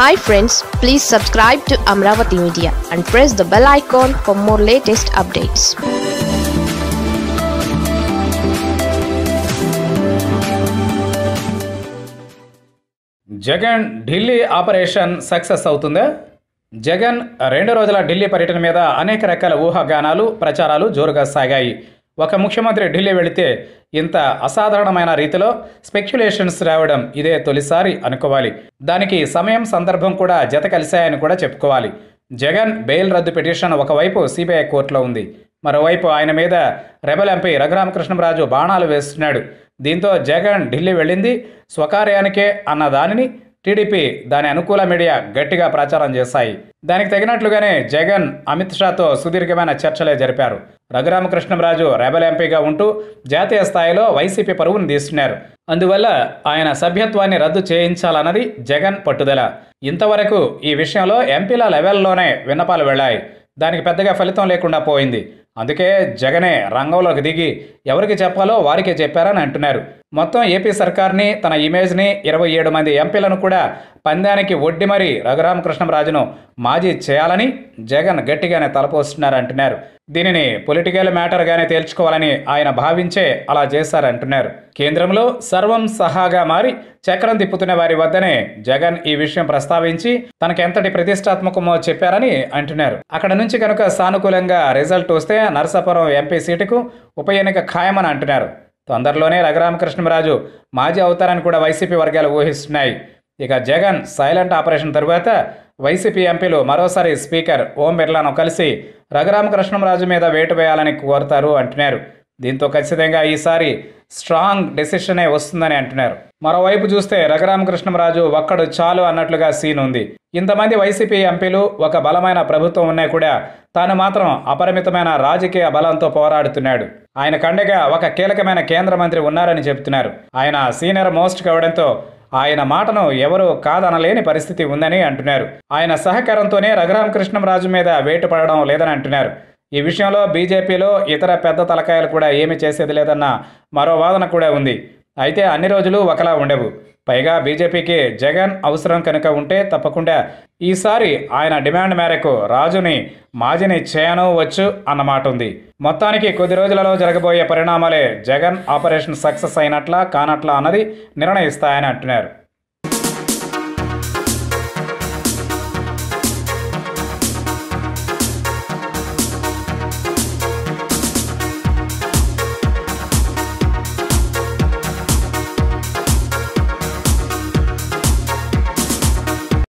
hi friends please subscribe to Amaravati media and press the bell icon for more latest updates Jagan Delhi operation success అవుతుందా జగన్ రెండు రోజుల ఢిల్లీ పర్యటన మీద అనేక రకాల ఊహాగానాలు ప్రచారాలు జోరుగా సాగాయి ఒక ముఖ్యమంత్రి ఢిల్లీ వెళితే ఇంత అసాధారణమైన రీతిలో స్పెక్యులేషన్స్ రావడం ఇదే తొలిసారి అనుకోవాలి దానికి సమయం సందర్భం కూడా జత కలిశాయని కూడా చెప్పుకోవాలి జగన్ బెయిల్ రద్దు పిటిషన్ ఒకవైపు సిబిఐ కోర్టులో ఉంది మరోవైపు ఆయన మీద రెబల్ ఎంపీ రఘురామకృష్ణరాజు బాణాలు వేస్తున్నాడు దీంతో జగన్ ఢిల్లీ వెళ్ళింది స్వకార్యానికే అన్న దానిని టీడీపీ దాని అనుకూల మీడియా గట్టిగా ప్రచారం చేశాయి దానికి తగినట్లుగానే జగన్ అమిత్ షాతో సుదీర్ఘమైన చర్చలే జరిపారు రఘురామకృష్ణరాజు రెబల్ ఎంపీగా ఉంటూ జాతీయ స్థాయిలో వైసీపీ పరువును తీస్తున్నారు అందువల్ల ఆయన సభ్యత్వాన్ని రద్దు చేయించాలన్నది జగన్ పట్టుదల ఇంతవరకు ఈ విషయంలో ఎంపీల లెవెల్లోనే విన్నపాలు వెళ్ళాయి దానికి పెద్దగా ఫలితం లేకుండా పోయింది అందుకే జగనే రంగంలోకి దిగి ఎవరికి చెప్పాలో వారికే చెప్పారని అంటున్నారు మొత్తం ఏపీ సర్కార్ని తన ఇమేజ్ని ఇరవై ఏడు మంది ఎంపీలను కూడా పందానికి ఒడ్డి మరీ రఘురామకృష్ణరాజును మాజీ చేయాలని జగన్ గట్టిగానే తలపోస్తున్నారంటున్నారు దీనిని పొలిటికల్ మ్యాటర్గానే తేల్చుకోవాలని ఆయన భావించే అలా చేశారంటున్నారు కేంద్రంలో సర్వం సహాగా మారి చక్రం తిప్పుతున్న వారి వద్దనే జగన్ ఈ విషయం ప్రస్తావించి తనకెంతటి ప్రతిష్టాత్మకమో చెప్పారని అంటున్నారు అక్కడ నుంచి కనుక సానుకూలంగా రిజల్ట్ వస్తే నరసాపురం ఎంపీ సీటుకు ఉప ఎన్నిక ఖాయమని అంటున్నారు తొందరలోనే రఘురామకృష్ణరాజు మాజీ అవుతారని కూడా వైసీపీ వర్గాలు ఊహిస్తున్నాయి ఇక జగన్ సైలెంట్ ఆపరేషన్ తరువాత వైసీపీ ఎంపీలు మరోసారి స్పీకర్ ఓం బిర్లాను కలిసి రఘురామకృష్ణరాజు మీద వేటు వేయాలని కోరుతారు అంటున్నారు దీంతో ఖచ్చితంగా ఈసారి స్ట్రాంగ్ డెసిషనే వస్తుందని అంటున్నారు మరోవైపు చూస్తే రఘురామకృష్ణరాజు ఒక్కడు చాలు అన్నట్లుగా సీన్ ఉంది ఇంతమంది వైసీపీ ఎంపీలు ఒక బలమైన ప్రభుత్వం ఉన్నా కూడా తాను మాత్రం అపరిమితమైన రాజకీయ బలంతో పోరాడుతున్నాడు ఆయన కండగా ఒక కీలకమైన కేంద్ర మంత్రి ఉన్నారని చెబుతున్నారు ఆయన సీనియర్ మోస్ట్ కావడంతో ఆయన మాటను ఎవరూ కాదనలేని పరిస్థితి ఉందని అంటున్నారు ఆయన సహకారంతోనే రఘురామ కృష్ణంరాజు మీద వేటు పడడం లేదని అంటున్నారు ఈ విషయంలో బీజేపీలో ఇతర పెద్ద తలకాయలు కూడా ఏమి చేసేది లేదన్న మరో వాదన కూడా ఉంది అయితే అన్ని రోజులు ఒకలా ఉండవు పైగా బీజేపీకి జగన్ అవసరం కనుక ఉంటే తప్పకుండా ఈసారి ఆయన డిమాండ్ మేరకు రాజుని మాజీని చేయను వచ్చు అన్నమాట ఉంది మొత్తానికి కొద్ది రోజులలో జరగబోయే పరిణామాలే జగన్ ఆపరేషన్ సక్సెస్ అయినట్లా కానట్లా అన్నది నిర్ణయిస్తాయని అంటున్నారు